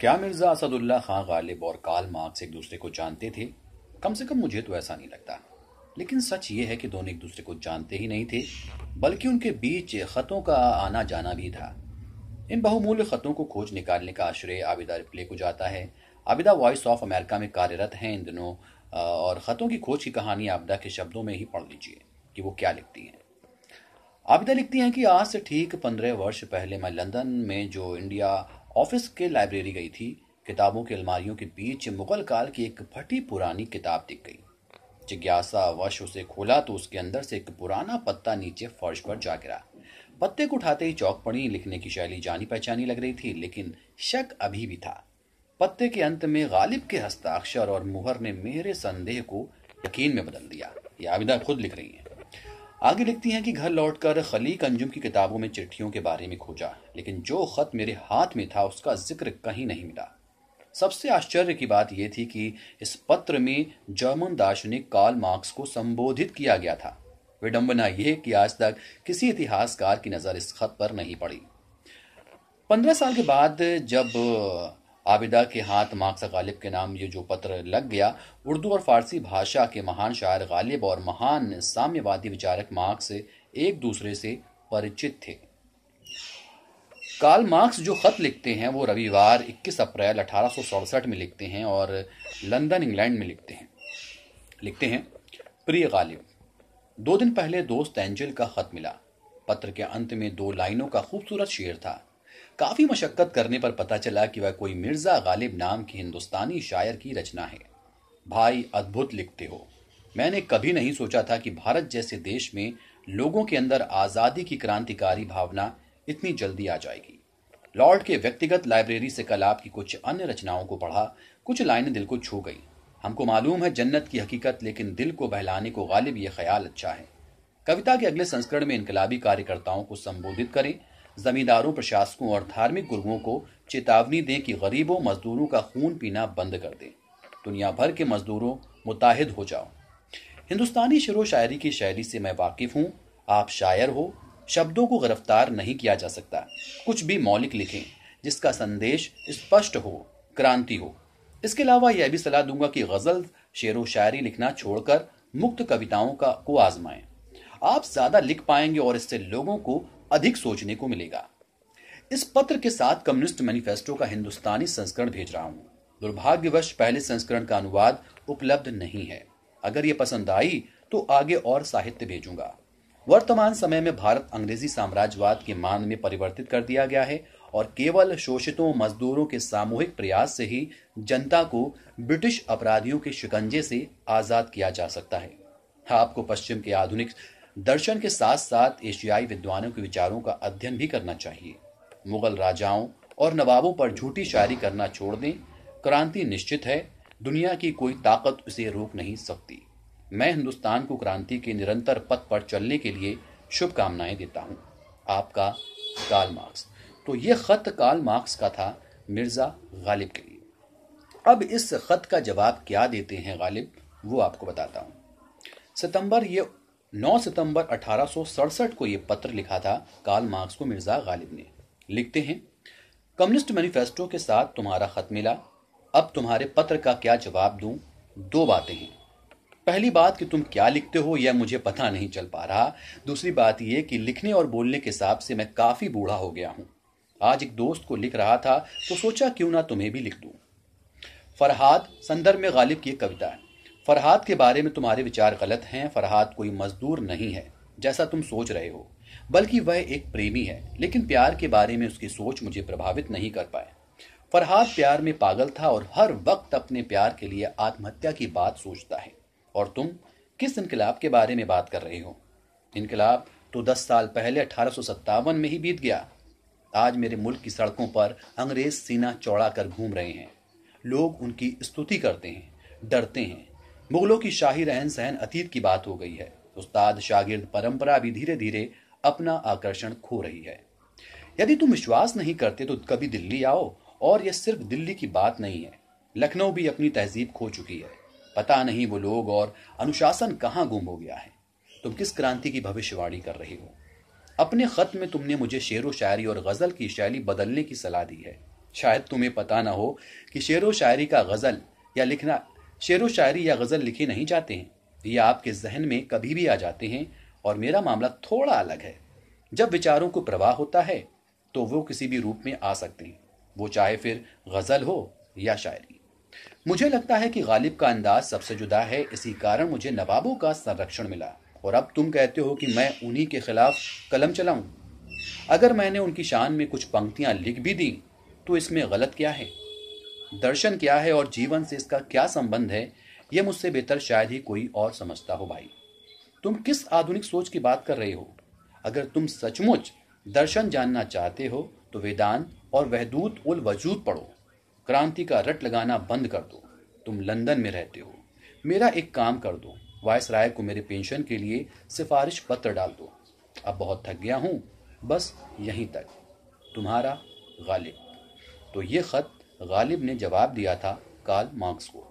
क्या मिर्जा असदुल्ला खां गालिब और काल मार्क्स एक दूसरे को जानते थे कम से कम मुझे तो ऐसा नहीं लगता लेकिन सच ये है कि दोनों एक दूसरे को जानते ही नहीं थे बल्कि उनके बीच खतों का आना जाना भी था इन बहुमूल्य खतों को खोज निकालने का आश्रय आबिदा रिप्ले को जाता है आबिदा वॉइस ऑफ अमेरिका में कार्यरत हैं इन दिनों और ख़तों की खोज की कहानी आबिदा के शब्दों में ही पढ़ लीजिए कि वो क्या लिखती हैं आबिदा लिखती हैं कि आज से ठीक पंद्रह वर्ष पहले मैं लंदन में जो इंडिया ऑफिस के लाइब्रेरी गई थी किताबों की अलमारियों के बीच मुगल काल की एक फटी पुरानी किताब दिख गई जिज्ञासा वश उसे खोला तो उसके अंदर से एक पुराना पत्ता नीचे फर्श पर जा गिरा पत्ते को उठाते ही चौक पड़ी लिखने की शैली जानी पहचानी लग रही थी लेकिन शक अभी भी था पत्ते के अंत में गालिब के हस्ताक्षर और मुहर ने मेरे संदेह को यकीन में बदल दिया ये आबिदा खुद लिख रही है आगे लिखती हैं कि घर लौटकर खलीक अंजुम की किताबों में चिट्ठियों के बारे में खोजा लेकिन जो खत मेरे हाथ में था उसका जिक्र कहीं नहीं मिला सबसे आश्चर्य की बात यह थी कि इस पत्र में जर्मन दार्शनिक कार्ल मार्क्स को संबोधित किया गया था विडंबना यह कि आज तक किसी इतिहासकार की नज़र इस खत पर नहीं पड़ी पंद्रह साल के बाद जब आबिदा के हाथ माकसा गालिब के नाम ये जो पत्र लग गया उर्दू और फारसी भाषा के महान शायर गालिब और महान साम्यवादी विचारक मार्क्स एक दूसरे से परिचित थे काल मार्क्स जो ख़त लिखते हैं वो रविवार 21 अप्रैल अठारह में लिखते हैं और लंदन इंग्लैंड में लिखते हैं लिखते हैं प्रिय गालिब दो दिन पहले दोस्त एंजल का ख़त मिला पत्र के अंत में दो लाइनों का खूबसूरत शेर था काफ़ी मशक्क़त करने पर पता चला कि वह कोई मिर्ज़ा गालिब नाम की हिंदुस्तानी शायर की रचना है भाई अद्भुत लिखते हो मैंने कभी नहीं सोचा था कि भारत जैसे देश में लोगों के अंदर आज़ादी की क्रांतिकारी भावना इतनी जल्दी आ जाएगी लॉर्ड के व्यक्तिगत लाइब्रेरी से कल आपकी कुछ अन्य रचनाओं को पढ़ा कुछ लाइनें दिल को छू गई हमको मालूम है जन्नत की हकीकत लेकिन दिल को बहलाने को गालिब यह ख्याल अच्छा है कविता के अगले संस्करण में इनकलाबी कार्यकर्ताओं को संबोधित करें जमींदारों प्रशासकों और धार्मिक गुरुओं को चेतावनी दें कि गरीबों मजदूरों का खून पीना बंद कर दें दुनिया भर के मजदूरों मुताहिद हो जाओ हिंदुस्तानी शेर शायरी की शैली से मैं वाकिफ़ हूँ आप शायर हो शब्दों को गिरफ्तार नहीं किया जा सकता कुछ भी मौलिक लिखें जिसका संदेश स्पष्ट हो क्रांति हो इसके अलावा यह भी सलाह दूंगा कि गज़ल शेर व शायरी लिखना छोड़कर मुक्त कविताओं का को आजमाएं आप ज़्यादा लिख पाएंगे और इससे लोगों को अधिक सोचने को मिलेगा इस पत्र के साथ कम्युनिस्ट मैनिफेस्टो का हिंदुस्तानी संस्करण भेज रहा हूं दुर्भाग्यवश पहले संस्करण का अनुवाद उपलब्ध नहीं है अगर ये पसंद आई तो आगे और साहित्य भेजूंगा वर्तमान समय में भारत अंग्रेजी साम्राज्यवाद के मान में परिवर्तित कर दिया गया है और केवल शोषितों मजदूरों के सामूहिक प्रयास से ही जनता को ब्रिटिश अपराधियों के शिकंजे से आजाद किया जा सकता है हाँ, आपको पश्चिम के आधुनिक दर्शन के साथ साथ एशियाई विद्वानों के विचारों का अध्ययन भी करना चाहिए मुगल राजाओं और नवाबों पर झूठी शायरी करना छोड़ दें क्रांति निश्चित है दुनिया की कोई ताकत उसे रोक नहीं सकती मैं हिंदुस्तान को क्रांति के निरंतर पथ पर चलने के लिए शुभकामनाएं देता हूँ आपका काल मार्क्स तो ये ख़त काल मार्क्स का था मिर्ज़ा गालिब के लिए अब इस ख़त का जवाब क्या देते हैं गालिब वो आपको बताता हूं सितंबर ये 9 सितंबर अठारह को यह पत्र लिखा था काल मार्क्स को मिर्जा गालिब ने लिखते हैं कम्युनिस्ट मैनिफेस्टो के साथ तुम्हारा खत मिला अब तुम्हारे पत्र का क्या जवाब दूं दो बातें हैं पहली बात कि तुम क्या लिखते हो यह मुझे पता नहीं चल पा रहा दूसरी बात यह कि लिखने और बोलने के हिसाब से मैं काफी बूढ़ा हो गया हूं आज एक दोस्त को लिख रहा था तो सोचा क्यों ना तुम्हें भी लिख दूं फरहाद संदर्भ में गालिब की कविता है फरहाद के बारे में तुम्हारे विचार गलत हैं फरहाद कोई मजदूर नहीं है जैसा तुम सोच रहे हो बल्कि वह एक प्रेमी है लेकिन प्यार के बारे में उसकी सोच मुझे प्रभावित नहीं कर पाए फरहाद प्यार में पागल था और हर वक्त अपने प्यार के लिए आत्महत्या की बात सोचता है और तुम किस इनकलाब के बारे में बात कर रहे हो इनकलाब तो दस साल पहले अठारह में ही बीत गया आज मेरे मुल्क की सड़कों पर अंग्रेज सीना चौड़ा कर घूम रहे हैं लोग उनकी स्तुति करते हैं डरते हैं मुगलों की शाही रहन सहन अतीत की बात हो गई है उस्ताद शागिर्द परंपरा भी धीरे धीरे अपना आकर्षण खो रही है यदि तुम विश्वास नहीं करते तो कभी दिल्ली आओ और यह सिर्फ दिल्ली की बात नहीं है लखनऊ भी अपनी तहजीब खो चुकी है पता नहीं वो लोग और अनुशासन कहाँ गुम हो गया है तुम किस क्रांति की भविष्यवाणी कर रहे हो अपने खत में तुमने मुझे शेर व शायरी और गज़ल की शैली बदलने की सलाह दी है शायद तुम्हें पता ना हो कि शेर व शायरी का गज़ल या लिखना शेर व शायरी या गज़ल लिखे नहीं जाते हैं ये आपके जहन में कभी भी आ जाते हैं और मेरा मामला थोड़ा अलग है जब विचारों को प्रवाह होता है तो वो किसी भी रूप में आ सकते हैं वो चाहे फिर गज़ल हो या शायरी मुझे लगता है कि गालिब का अंदाज सबसे जुदा है इसी कारण मुझे नवाबों का संरक्षण मिला और अब तुम कहते हो कि मैं उन्हीं के खिलाफ कलम चलाऊं अगर मैंने उनकी शान में कुछ पंक्तियां लिख भी दी तो इसमें गलत क्या है दर्शन क्या है और जीवन से इसका क्या संबंध है यह मुझसे बेहतर शायद ही कोई और समझता हो भाई तुम किस आधुनिक सोच की बात कर रहे हो अगर तुम सचमुच दर्शन जानना चाहते हो तो वेदांत और वहदूत उल वजूद पढ़ो क्रांति का रट लगाना बंद कर दो तुम लंदन में रहते हो मेरा एक काम कर दो वायस राय को मेरे पेंशन के लिए सिफारिश पत्र डाल दो अब बहुत थक गया हूँ बस यहीं तक तुम्हारा गालिब तो ये ख़त गालिब ने जवाब दिया था कार्ल मार्क्स को